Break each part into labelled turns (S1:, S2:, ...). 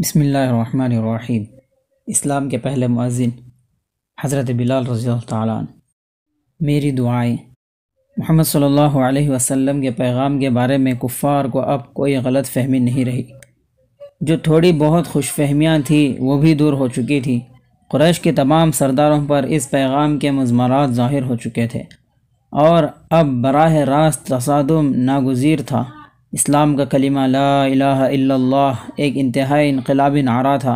S1: बसमीम इस्लाम के पहले मुअज़िन हज़रत बिलाल रज़ी ताली मेरी दुआएं मोहम्मद सल्लल्लाहु अलैहि वसल्लम के पैगाम के बारे में कुफ़ार को अब कोई गलत फहमी नहीं रही जो थोड़ी बहुत खुश फहमियाँ थी वो भी दूर हो चुकी थी क्रैश के तमाम सरदारों पर इस पैगाम के मजमरात ज़ाहिर हो चुके थे और अब बराह रास्त तसादम नागजीर था इस्लाम का कलिमा ला इलाहा एक इंतहाई इनकलाबी नारा था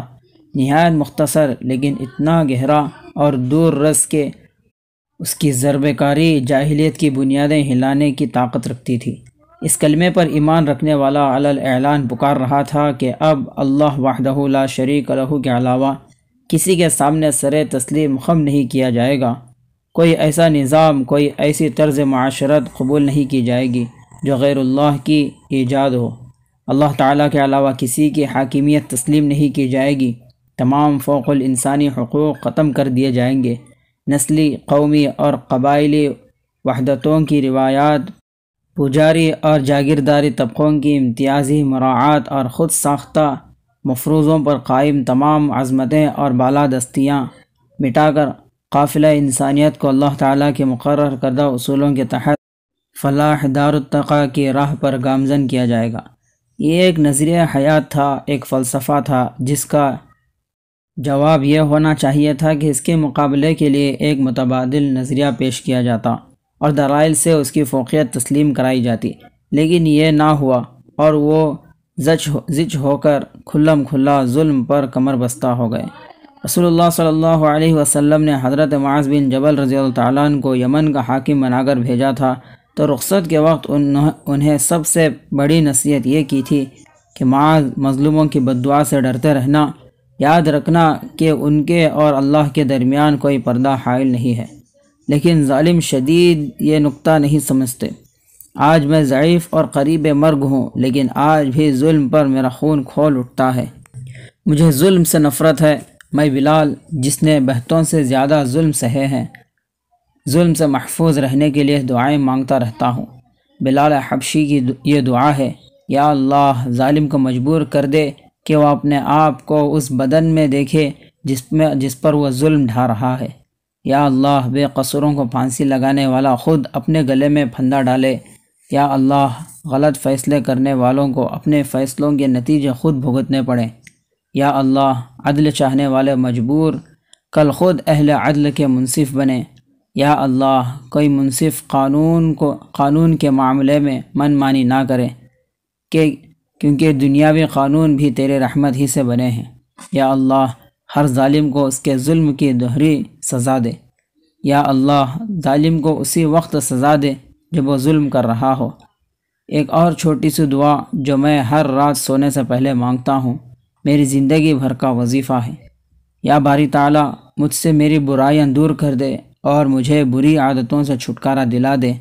S1: नहायत मुख्तसर लेकिन इतना गहरा और दूर रस के उसकी ज़रबकारी जाहिलियत की बुनियादें हिलाने की ताकत रखती थी इस कलमे पर ईमान रखने वाला अलान पुकार रहा था कि अब अल्लाह ला शरीक लहू के अलावा किसी के सामने सर तस्लीम खम नहीं किया जाएगा कोई ऐसा निज़ाम कोई ऐसी तर्ज माशरत कबूल नहीं की जाएगी जो गैरुल्लाह की ईजाद हो अल्लाह ताला के अलावा किसी की हाकिमियत तस्लीम नहीं की जाएगी तमाम फ़ोकुल इंसानी हकूक़ ख़त्म कर दिए जाएंगे नस्ली कौमी और कबाइली वहदतों की रिवायात पुजारी और जागीरदारी तबक़ों की इम्तियाजी मराआत और ख़ुद साख्ता मफरूज़ों पर कायम तमाम आज़मतें और बाला दस्तियाँ मिटाकर काफिला इंसानियत को अल्लाह ताला के मुकर करदा असूलों के तहत फलाह दारतका की राह पर गामजन किया जाएगा ये एक नज़रिया हयात था एक फ़लसफ़ा था जिसका जवाब यह होना चाहिए था कि इसके मुकाबले के लिए एक मुतबाद नज़रिया पेश किया जाता और दराइल से उसकी फोकियत तस्लीम कराई जाती लेकिन यह ना हुआ और वो जच जिच होकर खुल्लम खुल्ला जुल्म पर कमर बस्ता हो गए रसोल्ला सल्लल्लाहु वसम ने हज़रत माज बिन जबल रज़ी को यमन का हाकिम बनाकर भेजा था तो रुखसत के वक्त उन्हें सबसे बड़ी नसीहत ये की थी कि माज मज़लूमों की बदुआ से डरते रहना याद रखना कि उनके और अल्लाह के दरमियान कोई पर्दा हायल नहीं है लेकिन ालिम शदीद ये नुकता नहीं समझते आज मैं ज़यीफ़ और करीब मर्ग हूँ लेकिन आज भी जुल्म पर मेरा खून खोल उठता है मुझे जुल्म से नफ़रत है मैं बिलाल जिसने बहतों से ज़्यादा जुल्म सहे हैं जुल्म से महफूज रहने के लिए दुआएं मांगता रहता हूँ बिलाल हबशी की ये दुआ है या अल्लाह जालिम को मजबूर कर दे कि वह अपने आप को उस बदन में देखे जिसमें जिस पर वह जुल्म ढा रहा है या अल्लाह बेकसूरों को फांसी लगाने वाला ख़ुद अपने गले में फंदा डाले या अल्लाह गलत फ़ैसले करने वालों को अपने फ़ैसलों के नतीजे खुद भुगतने पड़ें या अल्लाह अदल चाहने वाले मजबूर कल खुद अहल अदल के मुनसिफ बने या अल्लाह कोई मुनसिफ कानून को कानून के मामले में मनमानी ना करे कि क्योंकि दुनियावी कानून भी तेरे रहमत ही से बने हैं या अल्लाह हर जालिम को उसके जुल्म की दोहरी सज़ा दे या अल्लाह जालिम को उसी वक्त सज़ा दे जब वो जुल्म कर रहा हो एक और छोटी सी दुआ जो मैं हर रात सोने से पहले मांगता हूँ मेरी ज़िंदगी भर का वजीफ़ा है या बारी ताला मुझसे मेरी बुराइयाँ दूर कर दे और मुझे बुरी आदतों से छुटकारा दिला दे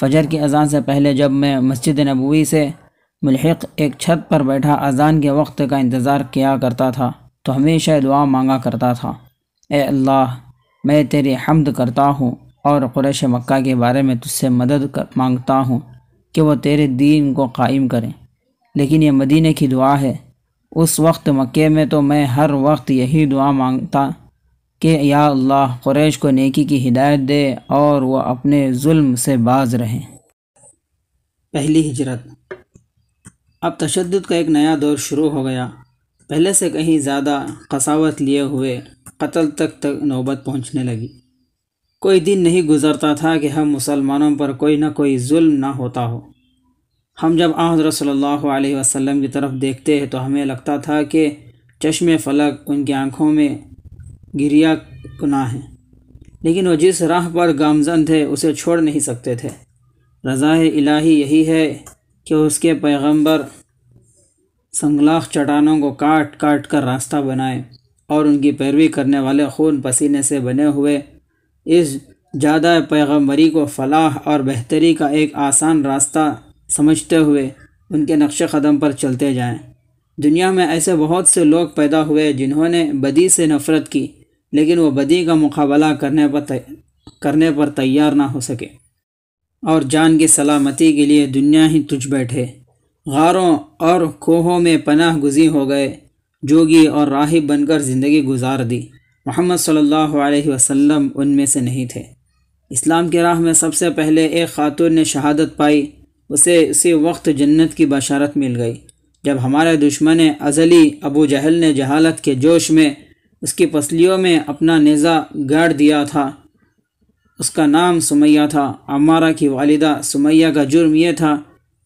S1: फजर की अजान से पहले जब मैं मस्जिद नबूी से मलहक एक छत पर बैठा अजान के वक्त का इंतज़ार किया करता था तो हमेशा दुआ मांगा करता था ए अल्लाह मैं तेरी हमद करता हूँ और क़ुरैश मक् के बारे में तुझसे मदद कर, मांगता हूँ कि वह तेरे दीन को कायम करें लेकिन यह मदीने की दुआ है उस वक्त मक्के में तो मैं हर वक्त यही दुआ मांगता कि या अल्लाह क्रैश को नेकी की हिदायत दे और वह अपने जुल्म से बाज रहें पहली हिजरत अब तशद का एक नया दौर शुरू हो गया पहले से कहीं ज़्यादा कसावत लिए हुए कत्ल तक तक नौबत पहुंचने लगी कोई दिन नहीं गुजरता था कि हम मुसलमानों पर कोई ना कोई जुल्म ना होता हो हम जब आहदर सल्लल्लाहु अलैहि वसल्लम की तरफ देखते हैं तो हमें लगता था कि चश्मे फलक उनकी आँखों में गिरिया गुनाह है लेकिन वो जिस राह पर गामजन थे उसे छोड़ नहीं सकते थे रज़ा इलाही यही है कि उसके पैगंबर संगलाख चटानों को काट काट कर रास्ता बनाए और उनकी पैरवी करने वाले खून पसीने से बने हुए इस ज़्यादा पैगम्बरी को फलाह और बेहतरी का एक आसान रास्ता समझते हुए उनके नक्श कदम पर चलते जाएं। दुनिया में ऐसे बहुत से लोग पैदा हुए जिन्होंने बदी से नफ़रत की लेकिन वह बदी का मुकाबला करने पर करने पर तैयार ना हो सके और जान की सलामती के लिए दुनिया ही तुझ बैठे गारों और खोहों में पनाह गुजी हो गए जोगी और राहिब बनकर ज़िंदगी गुजार दी मोहम्मद सल्लल्लाहु अलैहि वसल्लम उनमें से नहीं थे इस्लाम के राह में सबसे पहले एक खातून ने शहादत पाई उसे उसी वक्त जन्नत की बशारत मिल गई जब हमारे दुश्मन अजली अबू जहल ने जहालत के जोश में उसकी पसलियों में अपना नेज़ा गाड़ दिया था उसका नाम सुमैया था अमारा की वालिदा सुमैया का जुर्म यह था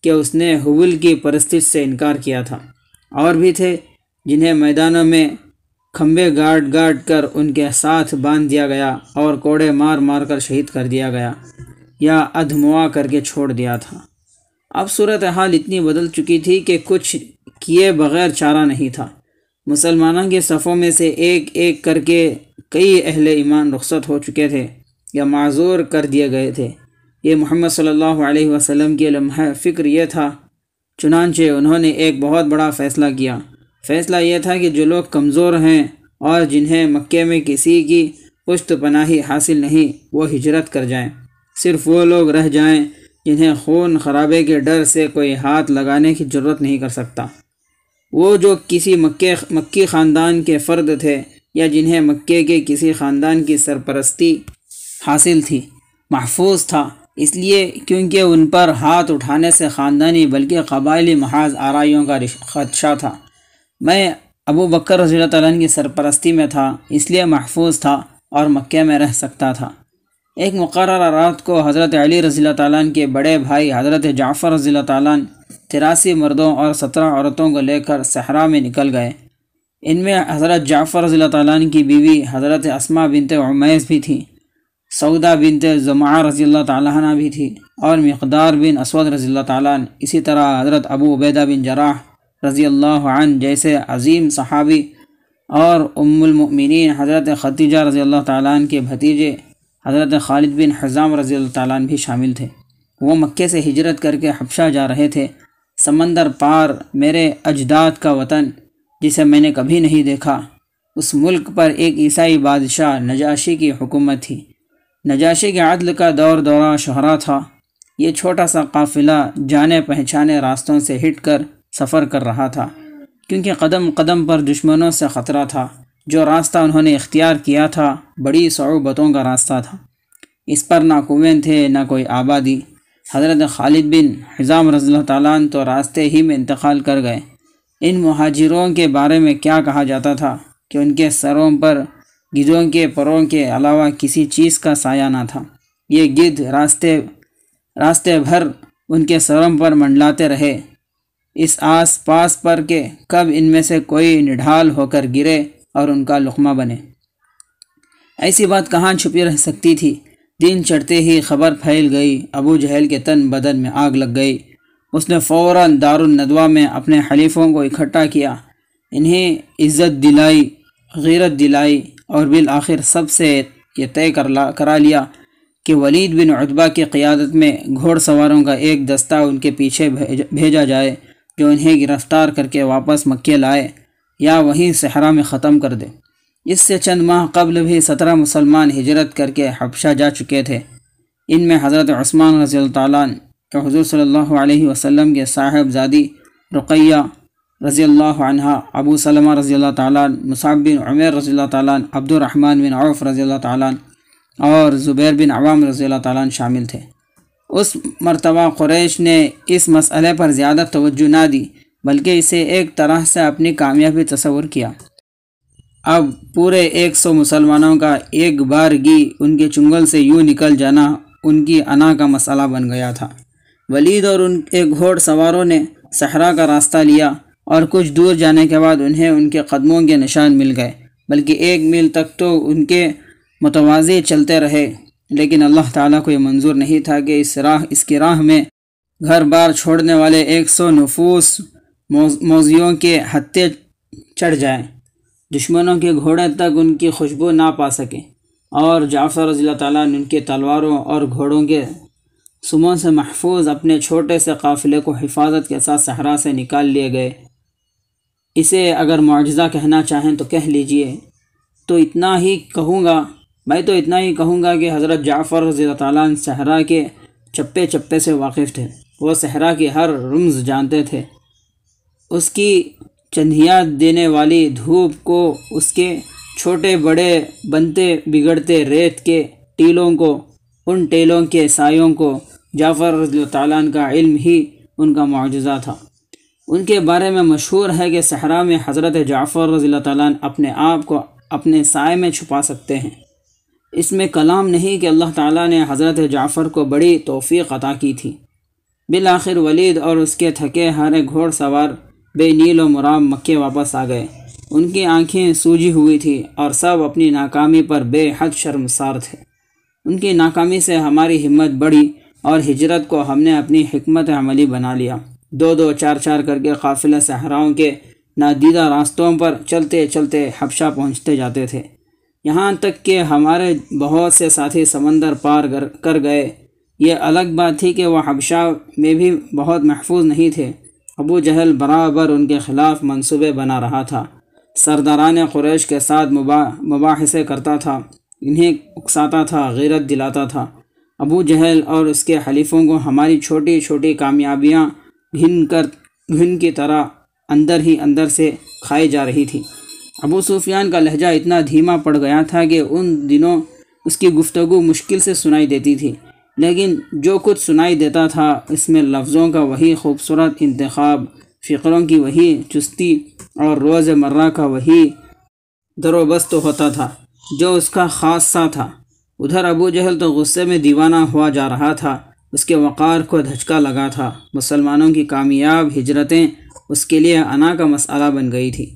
S1: कि उसने हुबुल की परस्तिश से इनकार किया था और भी थे जिन्हें मैदानों में खम्बे गाड़ गाड़ कर उनके साथ बांध दिया गया और कोड़े मार मार कर शहीद कर दिया गया या अधमुआ करके छोड़ दिया था अब सूरत हाल इतनी बदल चुकी थी कि कुछ किए बगैर चारा नहीं था मुसलमानों के सफ़ों में से एक एक करके कई अहल ईमान रुखसत हो चुके थे या माजूर कर दिए गए थे ये मोहम्मद सल्लल्लाहु अलैहि वसल्लम की लम्हा फ़िक्र यह था चुनानचे उन्होंने एक बहुत बड़ा फ़ैसला किया फ़ैसला यह था कि जो लोग कमज़ोर हैं और जिन्हें मक्के में किसी की पुश्त पनाही हासिल नहीं वो हिजरत कर जाएं सिर्फ वो लोग रह जाएं जिन्हें खून खराबे के डर से कोई हाथ लगाने की ज़रूरत नहीं कर सकता वो जो किसी मक्के मक्की ख़ानदान के फ़र्द थे या जिन्हें मक्के के किसी ख़ानदान की सरपरस्ती हासिल थी महफूज था इसलिए क्योंकि उन पर हाथ उठाने से ख़ानदानी बल्कि कबायली महाज आरइयों का खदशा था मैं अबू बकर रजी तन की सरपरस्ती में था इसलिए महफूज था और मक्के में रह सकता था एक मुकर रात को हज़रत अली रज़ी तन के बड़े भाई हज़रत जाफ़र रज़ी तन तिरासी मर्दों और सत्रह औरतों को लेकर सहरा में निकल गए इनमें हज़रत जाफ़र रज़ी तन की बीवी हज़रत असमा बिनते उमैस भी थी सऊदा बिनते जुमार रज़ी तैना भी थी और मकदार बिन असद रज़ी तन इसी तरह हज़रत अबू उबैदा बिन जराह रज़ी अल्लान जैसे अजीम सहाबी और उम्मिन हज़रत खतीजा रज़ी तन के भतीजे हज़रत खालिद बिन हज़ाम रज़ी तन भी शामिल थे वो मक्के से हिजरत करके हफशा जा रहे थे समंदर पार मेरे अजदाद का वतन जिसे मैंने कभी नहीं देखा उस मुल्क पर एक ईसाई बादशाह नजाशी की हुकूमत थी नजाशी के अदल का दौर दौरा शहरा था ये छोटा सा काफिला जाने पहचाने रास्तों से हिट कर सफ़र कर रहा था क्योंकि कदम कदम पर दुश्मनों से ख़तरा था जो रास्ता उन्होंने इख्तियार किया था बड़ी सऊबतों का रास्ता था इस पर ना कुएँ थे ना कोई आबादी हज़रत खालिद बिन हिज़ाम रज़ी तैन तो रास्ते ही में इंतकाल कर गए इन महाजिरों के बारे में क्या कहा जाता था कि उनके सरों पर गिदों के परों के अलावा किसी चीज़ का साया ना था ये गिद रास्ते रास्ते भर उनके सरों पर मंडलाते रहे इस आस पास पर के कब इनमें से कोई निढाल होकर गिरे और उनका लुकमा बने ऐसी बात कहाँ छुपी रह सकती थी दिन चढ़ते ही खबर फैल गई अबू जहल के तन बदन में आग लग गई उसने फ़ौर दारुलनदवा में अपने हलीफों को इकट्ठा किया इन्हें इज़्ज़त दिलाई गैरत दिलाई और बिल आखिर सबसे ये तय कर ला करा लिया कि वलीद बिन अदबा की क़्यादत में घोड़ सवारों का एक दस्ता उनके पीछे भेज, भेजा जाए जो इन्हें गिरफ़्तार करके वापस मक्के लाए या वहीं सहरा में ख़त्म कर दे इससे चंद माह कबल भी सत्रह मुसलमान हिजरत करके हबशा जा चुके थे इनमें हज़रत उस्मान रज़ी तजूर हजूर सल्लल्लाहु के साहेबजादी रुकैया रज़ी अनहा अबू सलम रज़ी अल्लाह मुसाब बिन उमेर रज़ी अल्लाह बिन औफ रज़ी अल्लाह और ज़ुबैर बिन अवाम रज़ी तामिल शामिल थे उस मरतबा क्रैश ने इस मसले पर ज़्यादा तोज्जो ना दी बल्कि इसे एक तरह से अपनी कामयाबी तस्वर किया अब पूरे एक सौ मुसलमानों का एक बार गी उनके चुंगल से यूँ निकल जाना उनकी अना का मसला बन गया था वलीद और उनके घोड़ सवारों ने सहरा का रास्ता लिया और कुछ दूर जाने के बाद उन्हें उनके कदमों के निशान मिल गए बल्कि एक मील तक तो उनके मतवाज़े चलते रहे लेकिन अल्लाह ताला को ये मंजूर नहीं था कि इस राह इसकी राह में घर बार छोड़ने वाले एक सौ नफूस मौजियों के हत्ते चढ़ जाएं दुश्मनों के घोड़े तक उनकी खुशबू ना पा सके और जाफर रजील ताली ने उनके तलवारों और घोड़ों के सुमों से महफूज अपने छोटे से काफ़िले को हिफाजत के साथ सहरा से निकाल लिए गए इसे अगर मुआजा कहना चाहें तो कह लीजिए तो इतना ही कहूँगा मैं तो इतना ही कहूँगा कि हज़रत जाफ़र रजील तहरा सहरा के चप्पे चप्पे से वाकिफ़ थे वो सहरा की हर रम्ज़ जानते थे उसकी चंदिया देने वाली धूप को उसके छोटे बड़े बनते बिगड़ते रेत के टीलों को उन टीलों के सायों को जाफ़र तालान का इल्म ही उनका मुआजा था उनके बारे में मशहूर है कि सहरा में हज़रत जाफ़र रज़ी तैन अपने आप को अपने साय में छुपा सकते हैं इसमें कलाम नहीं कि अल्लाह ताला ने हज़रत जाफ़र को बड़ी तोफ़ी अदा की थी बिल आखिर वलीद और उसके थके हारे घोड़ सवार वे नील और मुराम मक्के वापस आ गए उनकी आंखें सूजी हुई थी और सब अपनी नाकामी पर बेहद शर्मसार थे उनकी नाकामी से हमारी हिम्मत बढ़ी और हिजरत को हमने अपनी हमत अमली बना लिया दो दो चार चार करके काफिला सहराओं के नादीदा रास्तों पर चलते चलते हबशा पहुंचते जाते थे यहाँ तक कि हमारे बहुत से साथी समंदर पार कर गए ये अलग बात थी कि वह हबशा में भी बहुत महफूज नहीं थे अबू जहल बराबर उनके ख़िलाफ़ मंसूबे बना रहा था सरदारान क्रैश के साथ मुबा मुबासे करता था इन्हें उकसाता था गैरत दिलाता था अबू जहल और उसके हलीफों को हमारी छोटी छोटी कामयाबियाँ घिन कर घिन की तरह अंदर ही अंदर से खाई जा रही थी अबू सूफियान का लहजा इतना धीमा पड़ गया था कि उन दिनों उसकी गुफ्तु मुश्किल से सुनाई देती थी लेकिन जो कुछ सुनाई देता था इसमें लफ्ज़ों का वही खूबसूरत इंतखब फ़िक्रों की वही चुस्ती और रोज़मर्रा का वही दरोबस्त होता था जो उसका सा था उधर अबू जहल तो गुस्से में दीवाना हुआ जा रहा था उसके वक़ार को धचका लगा था मुसलमानों की कामयाब हिजरतें उसके लिए अना का मसला बन गई थी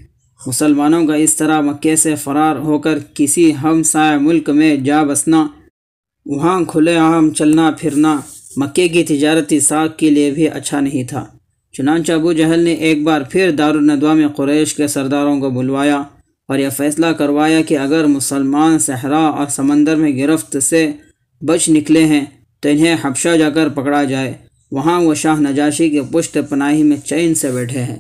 S1: मुसलमानों का इस तरह मक्के से फ़रार होकर किसी हमसाय मुल्क में जा बसना वहाँ खुलेआम चलना फिरना मक्के की तजारती साख के लिए भी अच्छा नहीं था चुनान अबू जहल ने एक बार फिर दारदवा में क्रैश के सरदारों को बुलवाया और यह फैसला करवाया कि अगर मुसलमान सहरा और समंदर में गिरफ्त से बच निकले हैं तो इन्हें हफशा जाकर पकड़ा जाए वहाँ वो शाह नजाशी के पुष्ट पनाही में चैन से बैठे हैं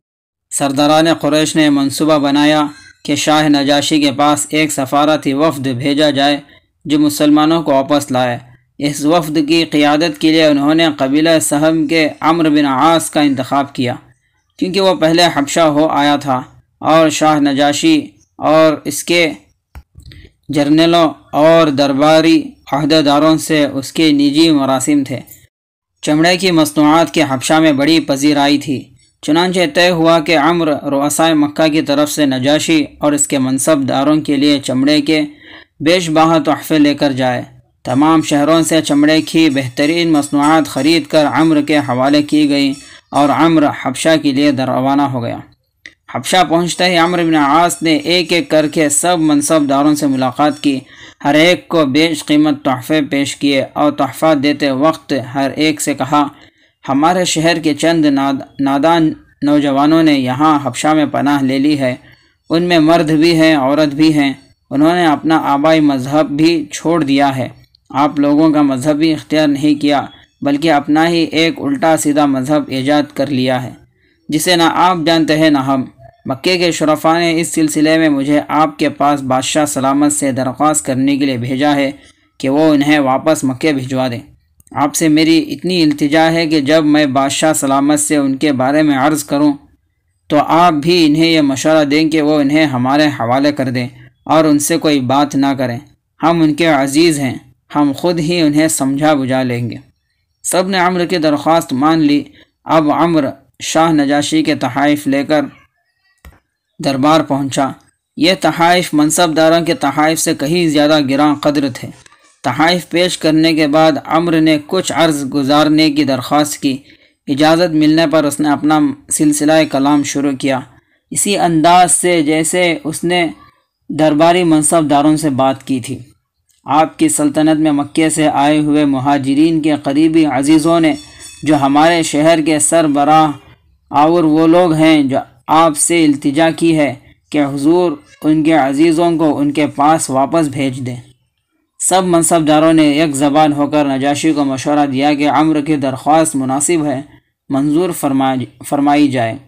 S1: सरदारान क्रैश ने मनसूबा बनाया कि शाह नजाशी के पास एक सफारती वफद भेजा जाए जो मुसलमानों को वापस लाए इस वफद की क़ियादत के लिए उन्होंने कबीला सहम के अम्र बिन आस का इंतखब किया क्योंकि वह पहले हबशा हो आया था और शाह नजाशी और इसके जर्नलों और दरबारी अहदेदारों से उसके निजी मरासिम थे चमड़े की मसनूआत के हबशा में बड़ी पजीराई थी चुनानचे तय हुआ कि अम्र रोसाए मक्का की तरफ से नजाशी और इसके मनसबदारों के लिए चमड़े के बेश बहा तोहफे लेकर जाए तमाम शहरों से चमड़े की बेहतरीन मसनूआत ख़रीद कर अम्र के हवाले की गई और अम्र हबशा के लिए रवाना हो गया हबशा पहुँचते ही अम्र बिन आस ने एक एक करके सब मनसबदारों से मुलाकात की हर एक को बेश कीमत तोहफ़े पेश किए और तोहफ़ा देते वक्त हर एक से कहा हमारे शहर के चंद नाद नादान नौजवानों ने यहाँ हबशा में पनाह ले ली है उनमें मर्द भी हैं औरत भी हैं उन्होंने अपना आबाई मज़हब भी छोड़ दिया है आप लोगों का मज़हब भी इख्तियार नहीं किया बल्कि अपना ही एक उल्टा सीधा मज़हब ईजाद कर लिया है जिसे ना आप जानते हैं ना हम मक्के के शरफा ने इस सिलसिले में मुझे आपके पास बादशाह सलामत से दरख्वास्त करने के लिए भेजा है कि वो उन्हें वापस मक्के भिजवा दें आपसे मेरी इतनी इल्तजा है कि जब मैं बादशाह सलामत से उनके बारे में अर्ज़ करूँ तो आप भी इन्हें यह मशवरा दें कि वो इन्हें हमारे हवाले कर दें और उनसे कोई बात ना करें हम उनके अजीज़ हैं हम खुद ही उन्हें समझा बुझा लेंगे सब ने अम्र की दरख्वास्त मान ली अब अम्र शाह नजाशी के तहाइफ लेकर दरबार पहुंचा। ये तहाइफ मनसबदारों के तहाइफ से कहीं ज़्यादा गिरा कदर थे तहाइफ पेश करने के बाद अम्र ने कुछ अर्ज गुजारने की दरख्वास्त की इजाज़त मिलने पर उसने अपना सिलसिला कलाम शुरू किया इसी अंदाज से जैसे उसने दरबारी मनसबदारों से बात की थी आपकी सल्तनत में मक्के से आए हुए महाजरीन के करीबी अजीज़ों ने जो हमारे शहर के सरबराह और वो लोग हैं जो आपसे अल्तजा की है कि हजूर उनके अजीज़ों को उनके पास वापस भेज दें सब मनसबदारों ने एक जबान होकर नजाशी को मशवरा दिया कि अम्र की दरख्वास्त मुनासिब है मंजूर फरमा फरमाई जाए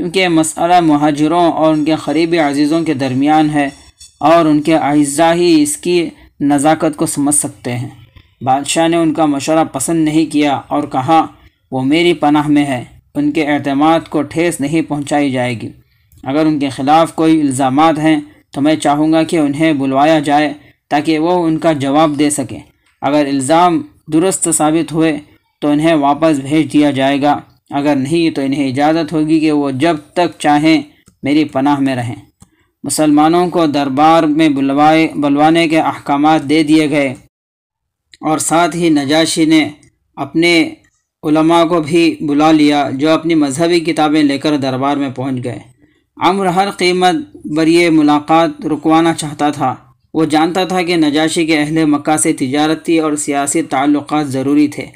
S1: क्योंकि मसला महाजरों और उनके करीबी अजीज़ों के दरमियान है और उनके अज्जा ही इसकी नज़ाकत को समझ सकते हैं बादशाह ने उनका मशवरा पसंद नहीं किया और कहा वो मेरी पनाह में है उनके अतमाद को ठेस नहीं पहुँचाई जाएगी अगर उनके ख़िलाफ़ कोई इल्ज़ाम हैं तो मैं चाहूँगा कि उन्हें बुलवाया जाए ताकि वो उनका जवाब दे सकें अगर इल्ज़ाम दुरुस्त साबित हुए तो उन्हें वापस भेज दिया जाएगा अगर नहीं तो इन्हें इजाज़त होगी कि वो जब तक चाहें मेरी पनाह में रहें मुसलमानों को दरबार में बुलवाए बुलवाने के अहकाम दे दिए गए और साथ ही नजाशी ने अपने उलमा को भी बुला लिया जो अपनी मजहबी किताबें लेकर दरबार में पहुंच गए अम्र हर कीमत बरिए मुलाकात रुकवाना चाहता था वो जानता था कि नजाशी के अहले मक्का से तजारती और सियासी ताल्लुक ज़रूरी थे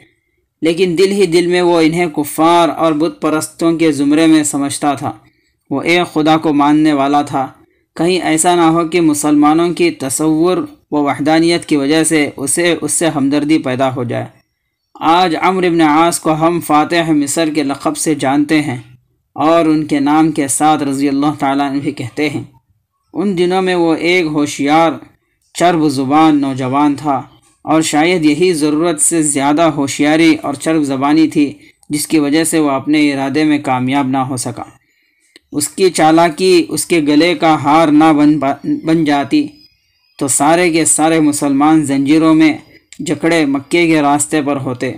S1: लेकिन दिल ही दिल में वो इन्हें कुफ़ार और बुत परस्तों के ज़ुमरे में समझता था वो एक खुदा को मानने वाला था कहीं ऐसा ना हो कि मुसलमानों की तस्वुर व वहदानियत की वजह से उसे उससे हमदर्दी पैदा हो जाए आज अमर इबन आस को हम फ़ातह मिसर के लक़ब से जानते हैं और उनके नाम के साथ रज़ी अल्लाह ताली भी कहते हैं उन दिनों में वो एक होशियार चर्ब ज़ुबान नौजवान था और शायद यही ज़रूरत से ज़्यादा होशियारी और चर्ब जबानी थी जिसकी वजह से वह अपने इरादे में कामयाब ना हो सका उसकी चालाकी उसके गले का हार ना बन बन जाती तो सारे के सारे मुसलमान जंजीरों में जकड़े मक्के के रास्ते पर होते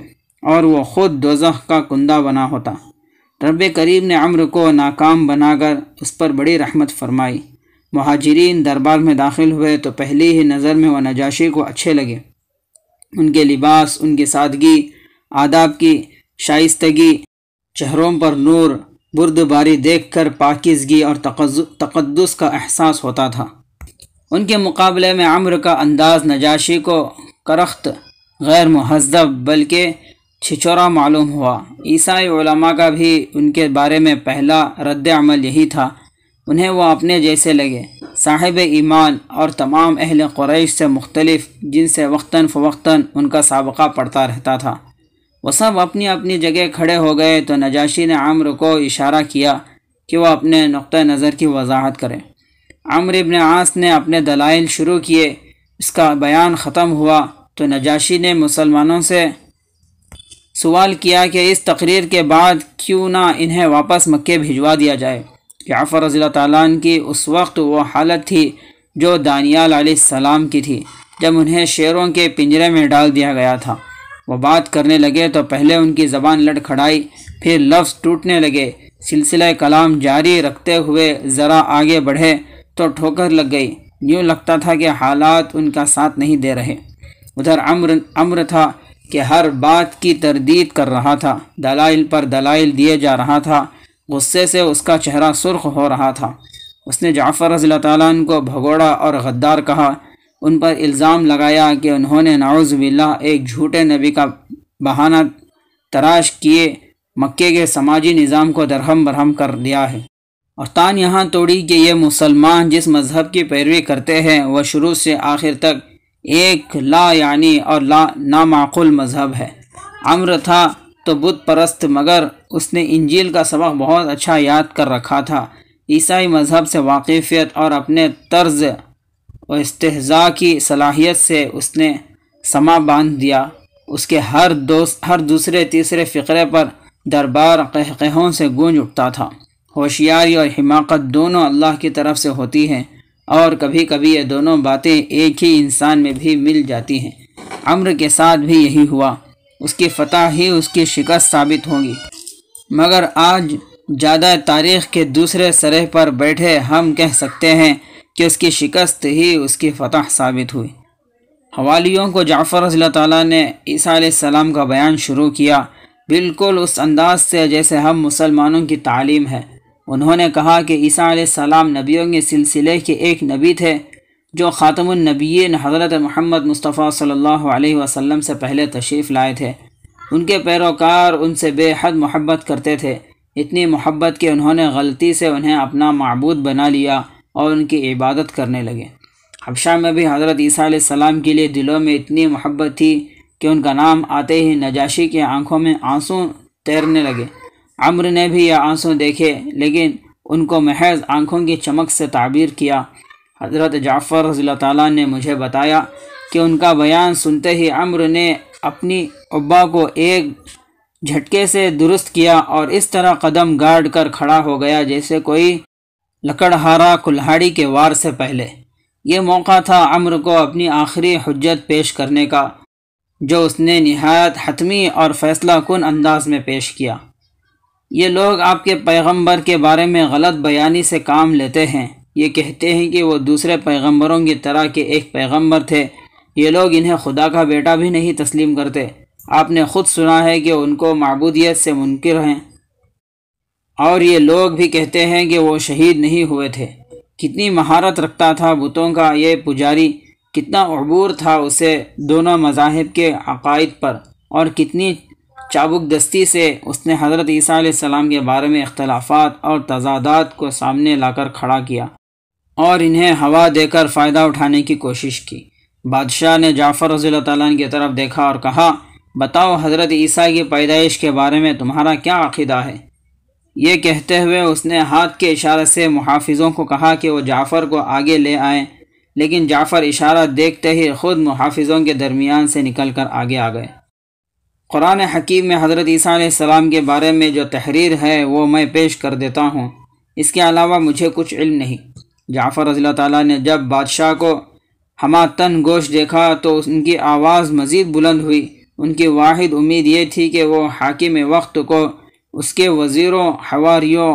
S1: और वो ख़ुद दोजह का कुंदा बना होता रब करीम ने अम्र को नाकाम बनाकर उस पर बड़ी रहमत फरमाई महाजरीन दरबार में दाखिल हुए तो पहली ही नज़र में वह नजाशी को अच्छे लगे उनके लिबास उनकी सादगी आदाब की शाइस्तगी चेहरों पर नूर बुरदबारी देख कर पाकिजगी और तकदस का एहसास होता था उनके मुकाबले में अम्र का अंदाज़ नजाशी को करख्त गैर महजब बल्कि छिछोरा मालूम हुआ ईसाई ओलमा का भी उनके बारे में पहला रद्द अमल यही था उन्हें वो अपने जैसे लगे साहिब ईमान और तमाम अहल क्रैश से मुख्तलिफ जिनसे वक्ता फ़वक्ता उनका सबका पड़ता रहता था वह सब अपनी अपनी जगह खड़े हो गए तो नजाशी ने आम्र को इशारा किया कि वह अपने नुक़ नज़र की वजाहत करें आम्र इबन आस ने अपने दलाइल शुरू किए इसका बयान ख़त्म हुआ तो नजाशी ने मुसलमानों से सवाल किया कि इस तकरीर के बाद क्यों ना इन्हें वापस मक्के भिजवा दिया जाए जाफ़र रज़ी ताली की उस वक्त वो हालत थी जो दानियाल सलाम की थी जब उन्हें शेरों के पिंजरे में डाल दिया गया था वो बात करने लगे तो पहले उनकी ज़बान लड़खड़ाई फिर लफ्ज़ टूटने लगे सिलसिला कलाम जारी रखते हुए ज़रा आगे बढ़े तो ठोकर लग गई यूँ लगता था कि हालात उनका साथ नहीं दे रहे उधर अम्र अम्र था कि हर बात की तरदीद कर रहा था दलाइल पर दलाइल दिए जा रहा था गुस्से से उसका चेहरा सुर्ख हो रहा था उसने जाफ़र रज़ी तन को भगोड़ा और गद्दार कहा उन पर इल्ज़ाम लगाया कि उन्होंने नाउज़बिल्ला एक झूठे नबी का बहाना तराश किए मक्के के समाजी निज़ाम को दरहम बरहम कर दिया है और तान यहाँ तोड़ी कि ये मुसलमान जिस मज़हब की पैरवी करते हैं वह शुरू से आखिर तक एक ला यानी और ला नामाकुल मज़हब है अम्र था तो बुत परस्त मगर उसने इंजील का सबक बहुत अच्छा याद कर रखा था ईसाई मज़हब से वाकफियत और अपने तर्ज व इसतजा की सलाहियत से उसने समा बांध दिया उसके हर दोस्त हर दूसरे तीसरे फ़िक्रे पर दरबार कहकहों से गूंज उठता था होशियारी और हिमाकत दोनों अल्लाह की तरफ से होती हैं और कभी कभी ये दोनों बातें एक ही इंसान में भी मिल जाती हैं अम्र के साथ भी यही हुआ उसकी फतह ही उसकी शिकस्त साबित होगी मगर आज ज़्यादा तारीख के दूसरे सरह पर बैठे हम कह सकते हैं कि उसकी शिकस्त ही उसकी फतह साबित हुई हवालियों को जाफ़र अल्लाह ताली ने ईसा सलाम का बयान शुरू किया बिल्कुल उस अंदाज से जैसे हम मुसलमानों की तालीम है उन्होंने कहा कि ईसा सलाम नबियों के सिलसिले के एक नबी थे जो ने हज़रत महमद मुस्तफ़ा सल्लल्लाहु अलैहि वसल्लम से पहले तशरीफ़ लाए थे उनके पैरोकार उनसे बेहद मोहब्बत करते थे इतनी मोहब्बत कि उन्होंने गलती से उन्हें अपना मबूद बना लिया और उनकी इबादत करने लगे हबशा में भी हज़रत ईसा सलाम के लिए दिलों में इतनी मोहब्बत थी कि उनका नाम आते ही नजाशी की आंखों में आंसू तैरने लगे अम्र ने भी यह आंसू देखे लेकिन उनको महज आंखों की चमक से ताबीर किया हज़रत जाफ़र रजील तला ने मुझे बताया कि उनका बयान सुनते ही अम्र ने अपनी अब्बा को एक झटके से दुरुस्त किया और इस तरह कदम गाड़ कर खड़ा हो गया जैसे कोई लकड़हारा कुल्हाड़ी के वार से पहले ये मौका था अम्र को अपनी आखिरी हजत पेश करने का जो उसने नहायत हतमी और फैसला कन अंदाज में पेश किया ये लोग आपके पैगंबर के बारे में गलत बयानी से काम लेते हैं ये कहते हैं कि वो दूसरे पैगंबरों की तरह के एक पैगंबर थे ये लोग इन्हें खुदा का बेटा भी नहीं तस्लीम करते आपने ख़ुद सुना है कि उनको मबूदियत से मुनकर हैं और ये लोग भी कहते हैं कि वो शहीद नहीं हुए थे कितनी महारत रखता था बुतों का ये पुजारी कितना अबूर था उसे दोनों मजाहब के अकायद पर और कितनी चाबुक दस्ती से उसने हज़रत ईसा के बारे में इख्तलाफात और तजादात को सामने लाकर खड़ा किया और इन्हें हवा देकर फ़ायदा उठाने की कोशिश की बादशाह ने जाफ़र रज़ी ताली की तरफ देखा और कहा बताओ हज़रत ईसा की पैदाइश के बारे में तुम्हारा क्या अकीदा है ये कहते हुए उसने हाथ के इशारे से मुहाफों को कहा कि वो जाफ़र को आगे ले आए लेकिन जाफ़र इशारा देखते ही ख़ुद मुहाफ़ों के दरमियान से निकल कर आगे आ गए कुरान हकीम में हज़रत ईसा सलाम के बारे में जो तहरीर है वो मैं पेश कर देता हूँ इसके अलावा मुझे कुछ इल्म नहीं जाफ़र रजील ताली ने जब बादशाह को हमातन गोश देखा तो उनकी आवाज़ मज़ीद बुलंद हुई उनकी वाद उम्मीद ये थी कि वो हाकिम वक्त को उसके वज़ीरों हवारीों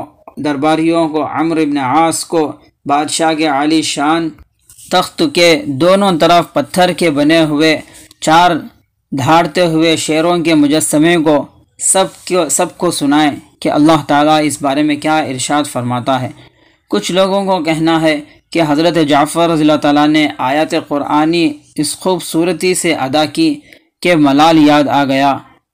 S1: दरबारियों को अमर इबन आस को बादशाह के आली शान तख्त के दोनों तरफ पत्थर के बने हुए चार धाड़ते हुए शेरों के मुजस्मे को सब को सबको सुनाए कि अल्लाह ताला इस बारे में क्या इरशाद फरमाता है कुछ लोगों को कहना है कि हज़रत जाफ़र रजील तला ने आयत क़ुरानी इस खूबसूरती से अदा की कि मलाल याद आ गया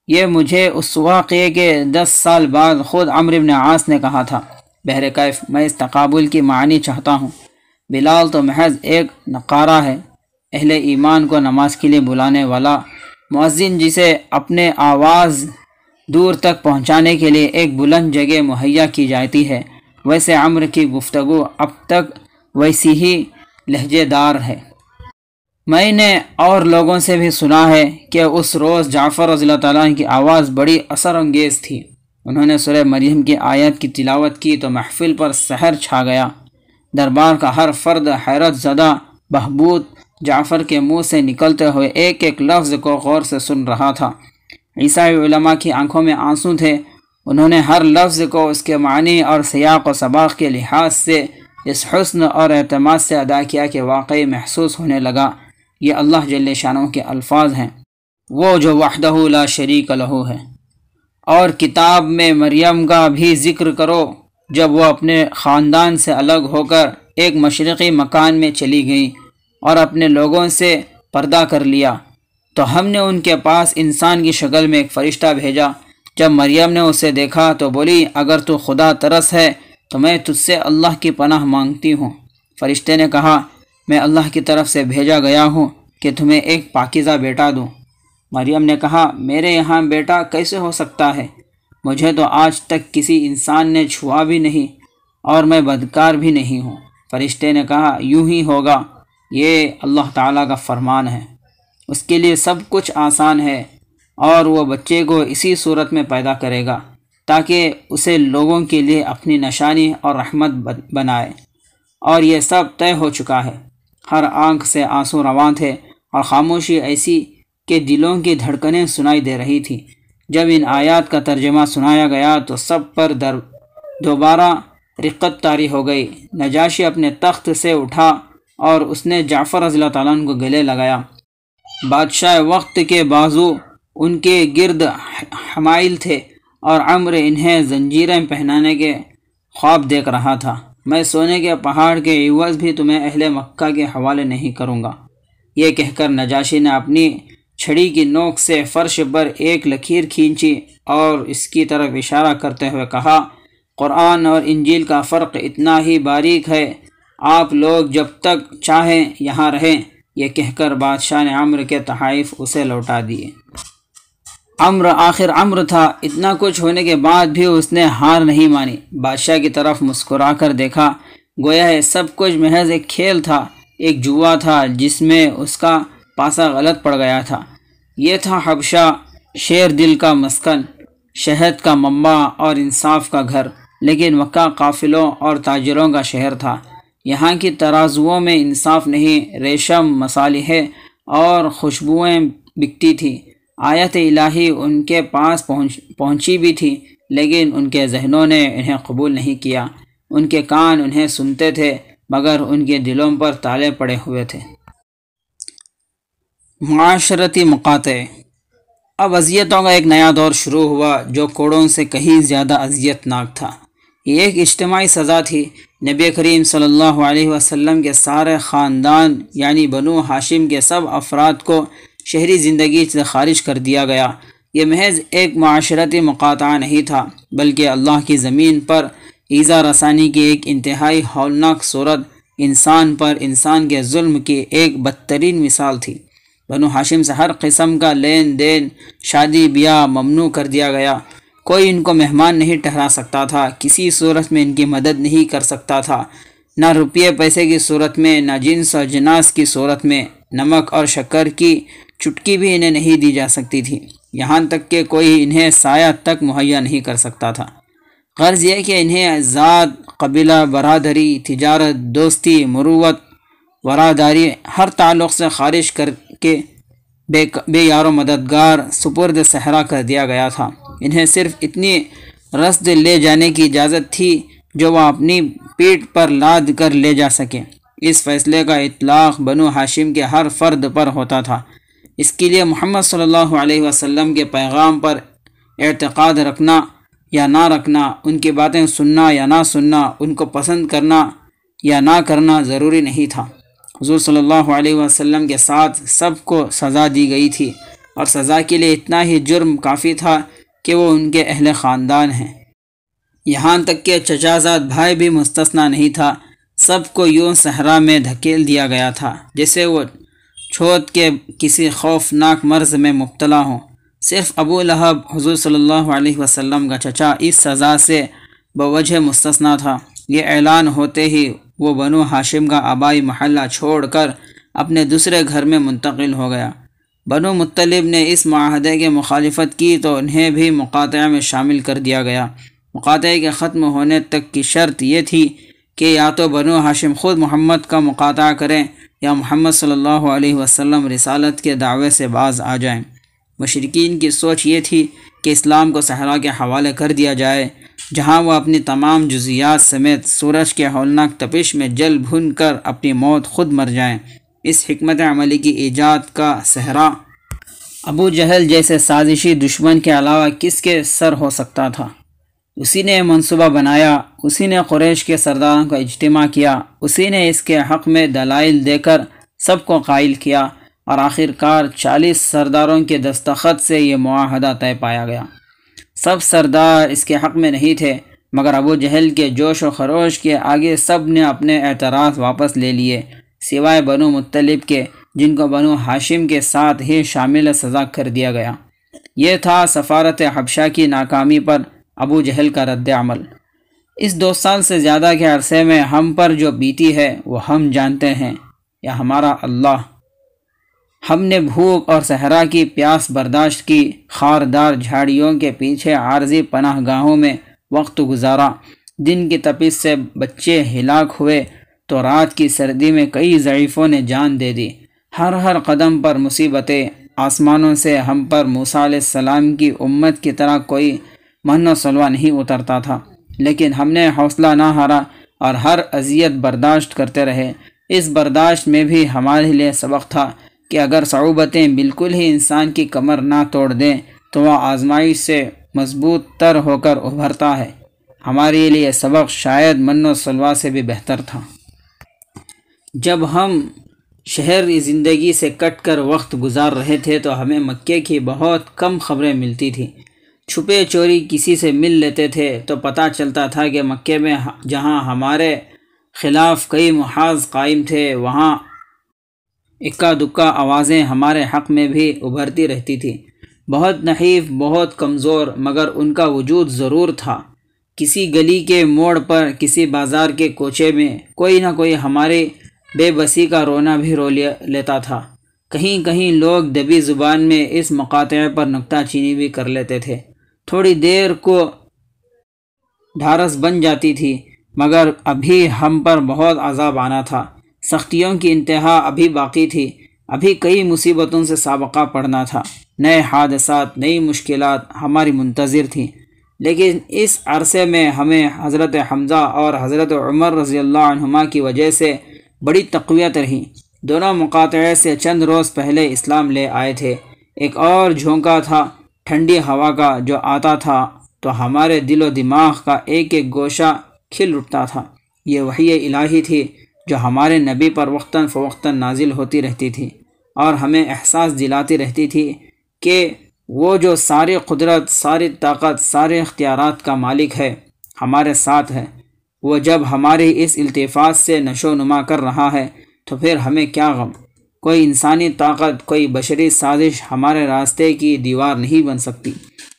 S1: ये मुझे उस वाक़े के दस साल बाद ख़ुद अमर इबन आस ने कहा था बहर कैफ मैं इस तकबुल की मानी चाहता हूँ बिलाल तो महज एक नकारा है अहल ईमान को नमाज के लिए बुलाने वाला मौजिन जिसे अपने आवाज़ दूर तक पहुँचाने के लिए एक बुलंद जगह मुहैया की जाती है वैसे अम्र की गुफ्तु अब तक वैसी ही लहजेदार है मैंने और लोगों से भी सुना है कि उस रोज़ जाफ़र रजील तैन की आवाज़ बड़ी असर अंगेज़ थी उन्होंने सुरह मरियम की आयत की तिलावत की तो महफिल पर सहर छा गया दरबार का हर फर्द हैरत ज़दा बहबूत जाफ़र के मुंह से निकलते हुए एक एक लफ्ज़ को गौर से सुन रहा था ईसाई की आंखों में आंसू थे उन्होंने हर लफ्ज़ को उसके मानी और सयाक व सबाक के लिहाज से इस हसन और अहतम से अदा किया कि वाकई महसूस होने लगा ये अल्लाह जल शानों के अल्फाज हैं वो जो वाहद ला शरीक लहू है और किताब में मरियम का भी जिक्र करो जब वह अपने ख़ानदान से अलग होकर एक मशरक़ी मकान में चली गई और अपने लोगों से पर्दा कर लिया तो हमने उनके पास इंसान की शक्ल में एक फ़रिश्ता भेजा जब मरियम ने उसे देखा तो बोली अगर तू खुदा तरस है तो मैं तुझसे अल्लाह की पनाह मांगती हूँ फरिश्ते ने कहा मैं अल्लाह की तरफ से भेजा गया हूँ कि तुम्हें एक पाकिज़ा बेटा दूँ मरियम ने कहा मेरे यहाँ बेटा कैसे हो सकता है मुझे तो आज तक किसी इंसान ने छुआ भी नहीं और मैं बदकार भी नहीं हूँ फरिश्ते ने कहा यूं ही होगा ये अल्लाह ताला का फरमान है उसके लिए सब कुछ आसान है और वह बच्चे को इसी सूरत में पैदा करेगा ताकि उसे लोगों के लिए अपनी निशानी और रहमत बनाए और यह सब तय हो चुका है हर आंख से आंसू रवान थे और ख़ामोशी ऐसी कि दिलों की धड़कनें सुनाई दे रही थी जब इन आयात का तर्जमा सुनाया गया तो सब पर दर दोबारा रिक्कत तारी हो गई नजाशी अपने तख्त से उठा और उसने जाफ़र रज़ी को गले लगाया बादशाह वक्त के बाजू उनके गर्द हमाइल थे और अम्र इन्हें जंजीरें पहनाने के ख्वाब देख रहा था मैं सोने के पहाड़ के इवज भी तुम्हें अहले मक्का के हवाले नहीं करूँगा ये कहकर नजाशी ने अपनी छड़ी की नोक से फर्श पर एक लकीर खींची और इसकी तरफ इशारा करते हुए कहा कुरान और इंजील का फ़र्क इतना ही बारीक है आप लोग जब तक चाहें यहाँ रहें यह कहकर बादशाह ने आम्र के तहफ़ उसे लौटा दिए अम्र आखिर अम्र था इतना कुछ होने के बाद भी उसने हार नहीं मानी बादशाह की तरफ मुस्कुरा कर देखा गोया है सब कुछ महज एक खेल था एक जुआ था जिसमें उसका पासा गलत पड़ गया था यह था हबशा शेर दिल का मस्कन शहद का मम्बा और इंसाफ का घर लेकिन मक्का काफिलों और ताजरों का शहर था यहाँ की तराजुओं में इंसाफ नहीं रेशम मसाले और खुशबुएं बिकती थी आयत इलाही उनके पास पहुंच पहुंची भी थी लेकिन उनके जहनों ने इन्हें कबूल नहीं किया उनके कान उन्हें सुनते थे मगर उनके दिलों पर ताले पड़े हुए थे माशरती मकाते अब अजियतों का एक नया दौर शुरू हुआ जो कोड़ों से कहीं ज़्यादा अजियतनाक था ये एक इज्तमाही सज़ा थी नबी करीम सल्लल्लाहु अलैहि वसल्लम के सारे ख़ानदान यानी बनू हाशिम के सब अफराद को शहरी ज़िंदगी से खारिज कर दिया गया ये महज एक माशरती मकाता नहीं था बल्कि अल्लाह की ज़मीन पर ईज़ा रसानी की एक इंतहाई हौलनाक सूरत इंसान पर इंसान के जुल्म की एक बदतरीन मिसाल थी बनो हाशिम से हर किस्म का लेन देन शादी ब्याह ममनू कर दिया गया कोई इनको मेहमान नहीं ठहरा सकता था किसी सूरत में इनकी मदद नहीं कर सकता था ना रुपये पैसे की सूरत में ना जिन्स और जनास की सूरत में नमक और शक्कर की चुटकी भी इन्हें नहीं दी जा सकती थी यहाँ तक कि कोई इन्हें साया तक मुहैया नहीं कर सकता था गर्ज़ यह कि इन्हें ज़ात कबीला बरदरी तजारत दोस्ती मरूत वरादारी हर ताल्लुक़ से खारिज करके बे बेयार मददगार सुपुर्द सहरा कर दिया गया था इन्हें सिर्फ इतनी रस्द ले जाने की इजाज़त थी जो वह अपनी पीठ पर लाद कर ले जा सकें इस फैसले का इतलाक़ बनु हाशिम के हर फर्द पर होता था इसके लिए मोहम्मद सल्लल्लाहु अलैहि वसल्लम के पैगाम पर एतक़ाद रखना या ना रखना उनकी बातें सुनना या ना सुनना उनको पसंद करना या ना करना ज़रूरी नहीं था हजूर सल्लल्लाहु अलैहि वसल्लम के साथ सबको सज़ा दी गई थी और सज़ा के लिए इतना ही जुर्म काफ़ी था कि वो उनके अहल ख़ानदान हैं यहाँ तक कि चचाजाद भाई भी मुस्तना नहीं था सबको यूं सहरा में धकेल दिया गया था जैसे वो छोत के किसी खौफनाक मर्ज में मुबतला हों सिर्फ अबू लहब हजूर सल्ला अलैहि का चचा इस सज़ा से बवजह मुस्तना था ये ऐलान होते ही वो बनो हाशिम का आबाई महल्ला छोड़ कर अपने दूसरे घर में मुंतकिल हो गया बनो मतलब ने इस माहदे की मुखालफत की तो उन्हें भी मकात में शामिल कर दिया गया मकात के ख़त्म होने तक की शर्त यह थी कि या तो बनो हाशिम ख़ुद मोहम्मद का मकात करें या मोहम्मद सल्लल्लाहु अलैहि वसल्लम रिसालत के दावे से बाज आ जाएं। मशरकिन की सोच ये थी कि इस्लाम को सहरा के हवाले कर दिया जाए जहाँ वह अपनी तमाम जुजियात समेत सूरज के हौलनाक तपिश में जल भुन कर अपनी मौत खुद मर जाएं। इस हमत अमली की ईजाद का सहरा अबू जहल जैसे साजिशी दुश्मन के अलावा किसके सर हो सकता था उसी ने मनसूबा बनाया उसी ने क्रैश के सरदारों का इजतमा किया उसी ने इसके हक़ में दलाइल देकर सबको कायल किया और आखिरकार चालीस सरदारों के दस्तखत से ये माहदा तय पाया गया सब सरदार इसके हक़ में नहीं थे मगर अबू जहल के जोश व खरोश के आगे सब ने अपने एतराज़ वापस ले लिए सिवाय बनो मुतलब के जिनको बनो हाशिम के साथ ही शामिल सज़ा कर दिया गया ये था सफारत हबशा की नाकामी पर अबू जहल का रद्द अमल इस दो साल से ज़्यादा के अरसे में हम पर जो बीती है वह हम जानते हैं या हमारा अल्लाह हमने भूख और सहरा की प्यास बर्दाश्त की खारदार झाड़ियों के पीछे आर्जी पनाह गाहों में वक्त गुजारा दिन की तपिस से बच्चे हिलाक हुए तो रात की सर्दी में कई ज़यीफ़ों ने जान दे दी हर हर कदम पर मुसीबतें आसमानों से हम पर मूसा सलाम की उम्मत की तरह कोई मन सलवा नहीं उतरता था लेकिन हमने हौसला ना हारा और हर अजियत बर्दाश्त करते रहे इस बर्दाश्त में भी हमारे लिए सबक था कि अगर सऊबतें बिल्कुल ही इंसान की कमर ना तोड़ दें तो वह आजमाइश से मजबूत तर होकर उभरता है हमारे लिए सबक शायद मन सलवा से भी बेहतर था जब हम शहर ज़िंदगी से कट कर वक्त गुजार रहे थे तो हमें मक्के की बहुत कम खबरें मिलती थी छुपे चोरी किसी से मिल लेते थे तो पता चलता था कि मक्के में जहां हमारे ख़िलाफ़ कई महाज कायम थे वहां इक्का दुक्का आवाज़ें हमारे हक़ में भी उभरती रहती थी बहुत नहीफ बहुत कमज़ोर मगर उनका वजूद ज़रूर था किसी गली के मोड़ पर किसी बाज़ार के कोचे में कोई ना कोई हमारे बेबसी का रोना भी रो लेता था कहीं कहीं लोग दबी ज़ुबान में इस मकाते पर नुकता चीनी भी कर लेते थे थोड़ी देर को ढारस बन जाती थी मगर अभी हम पर बहुत अजाब आना था सख्तियों की इंतहा अभी बाकी थी अभी कई मुसीबतों से सबका पड़ना था नए हादसा नई मुश्किल हमारी मुंतज़र थीं लेकिन इस अरसे में हमें हज़रत हमज़ा और हज़रत उमर रज़ी की वजह से बड़ी तकवीत रही दोनों मकात से चंद रोज़ पहले इस्लाम ले आए थे एक और झोंका था ठंडी हवा का जो आता था तो हमारे दिलो दिमाग का एक एक गोशा खिल उठता था ये वही इलाही थी जो हमारे नबी पर वक्ता फ़वक्ता नाजिल होती रहती थी और हमें एहसास दिलाती रहती थी कि वो जो सारी कुदरत सारी ताकत सारे अख्तियार का मालिक है हमारे साथ है वो जब हमारे इस अल्तफात से नशो नुमा कर रहा है तो फिर हमें क्या गम कोई इंसानी ताकत कोई बशरी साजिश हमारे रास्ते की दीवार नहीं बन सकती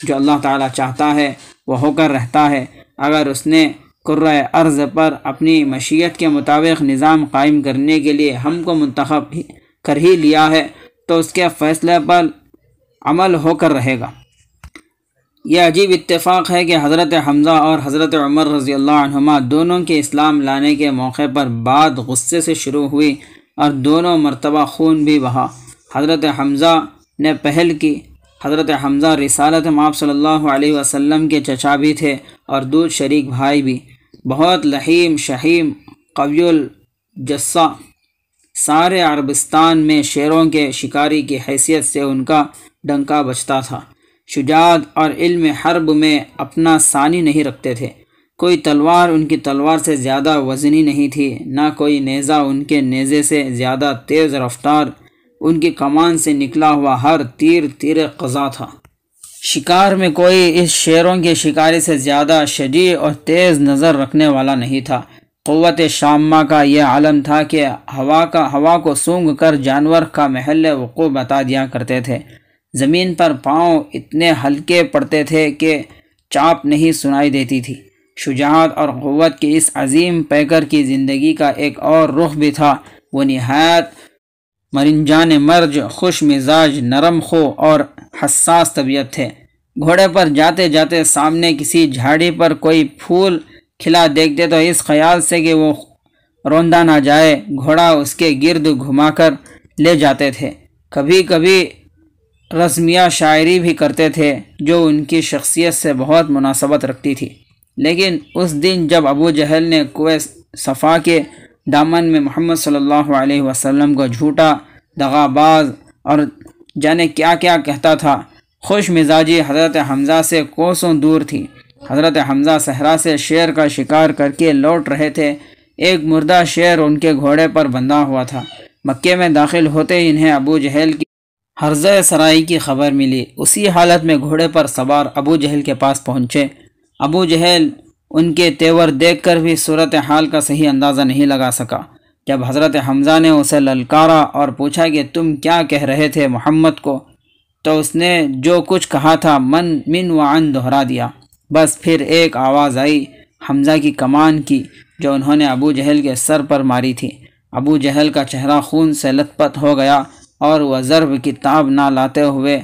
S1: जो अल्लाह ताला चाहता है वह होकर रहता है अगर उसने कुर्र अर्ज़ पर अपनी मशीयत के मुताबिक निज़ाम कायम करने के लिए हमको मंतखब कर ही लिया है तो उसके फ़ैसले पर अमल होकर रहेगा यह अजीब इतफाक़ है कि हज़रत हमज़ा और हज़रत उमर रज़ी अल्लाह दोनों के इस्लाम लाने के मौके पर बाद गुस्से से शुरू हुई और दोनों मरतबा खून भी बहा हज़रत हमज़ा ने पहल की हज़रत हमज़ा रिसालत माप सल्लल्लाहु अलैहि वसल्लम के चचा भी थे और दूध शरीक भाई भी बहुत लहीम शहीम कवियल जस्सा सारे अरबिस्तान में शेरों के शिकारी की हैसियत से उनका डंका बचता था शुजात और इल्म हर्ब में अपना सानी नहीं रखते थे कोई तलवार उनकी तलवार से ज़्यादा वजनी नहीं थी ना कोई नेज़ा उनके नेज़े से ज़्यादा तेज़ रफ्तार उनकी कमान से निकला हुआ हर तीर तीर कज़ा था शिकार में कोई इस शेरों के शिकारी से ज़्यादा शदी और तेज़ नज़र रखने वाला नहीं था क़वत शामा का यह आलम था कि हवा का हवा को सूंघ कर जानवर का महल वक़ू बता दिया करते थे ज़मीन पर पाँव इतने हल्के पड़ते थे कि चाप नहीं सुनाई देती थी शुजात और क़वत के इस अजीम पैकर की ज़िंदगी का एक और रुख भी था वो नहायत मरिंजान मर्ज खुश मिजाज नरम खो और हसास तबीयत थे घोड़े पर जाते जाते सामने किसी झाड़ी पर कोई फूल खिला देखते तो इस ख्याल से कि वो रौंदा ना जाए घोड़ा उसके गिर्द घुमाकर ले जाते थे कभी कभी रस्मिया शायरी भी करते थे जो उनकी शख्सियत से बहुत मुनासबत रखती थी लेकिन उस दिन जब अबू जहल ने कुए सफ़ा के दामन में मोहम्मद सल्लल्लाहु अलैहि वसल्लम को झूठा दगाबाज और जाने क्या क्या कहता था खुश मिजाजी हज़रत हमज़ा से कोसों दूर थी हज़रत हमज़ा सहरा से शेर का शिकार करके लौट रहे थे एक मुर्दा शेर उनके घोड़े पर बंधा हुआ था मक्के में दाखिल होते ही इन्हें अबू जहल की हर्ज सराई की खबर मिली उसी हालत में घोड़े पर सवार अबू जहल के पास पहुँचे अबू जहल उनके तेवर देखकर भी सूरत हाल का सही अंदाज़ा नहीं लगा सका जब हज़रत हमज़ा ने उसे ललकारा और पूछा कि तुम क्या कह रहे थे मोहम्मद को तो उसने जो कुछ कहा था मन मिन वन दोहरा दिया बस फिर एक आवाज़ आई हमज़ा की कमान की जो उन्होंने अबू जहल के सर पर मारी थी अबू जहल का चेहरा खून से लथपथ हो गया और वह ज़रब की ताब ना लाते हुए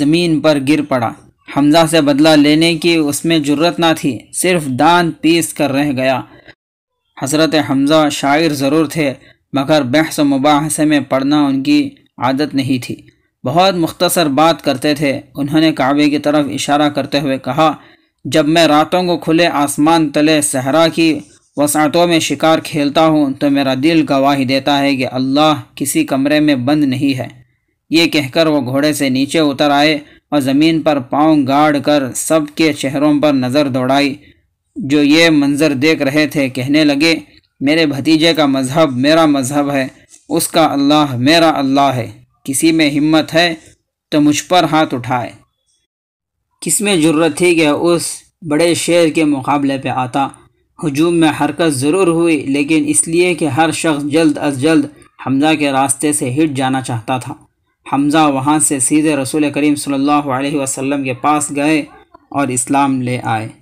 S1: ज़मीन पर गिर पड़ा हमजा से बदला लेने की उसमें जरूरत ना थी सिर्फ दान पीस कर रह गया हजरत हमजा शायर ज़रूर थे मगर बहस मुबासे में पढ़ना उनकी आदत नहीं थी बहुत मुख्तसर बात करते थे उन्होंने काबे की तरफ इशारा करते हुए कहा जब मैं रातों को खुले आसमान तले सहरा की वसातों में शिकार खेलता हूँ तो मेरा दिल गवाही देता है कि अल्लाह किसी कमरे में बंद नहीं है ये कहकर वो घोड़े से नीचे उतर आए और ज़मीन पर पांव गाड़ कर सबके चेहरों पर नज़र दौड़ाई जो ये मंज़र देख रहे थे कहने लगे मेरे भतीजे का मज़हब मेरा मज़हब है उसका अल्लाह मेरा अल्लाह है किसी में हिम्मत है तो मुझ पर हाथ उठाए किस में जरूरत थी कि उस बड़े शेर के मुकाबले पे आता हजूम में हरकत ज़रूर हुई लेकिन इसलिए कि हर शख्स जल्द अज जल्द हमजा के रास्ते से हिट जाना चाहता था हमज़ा वहाँ से सीधे रसूल करीम सल्लल्लाहु अलैहि वसल्लम के पास गए और इस्लाम ले आए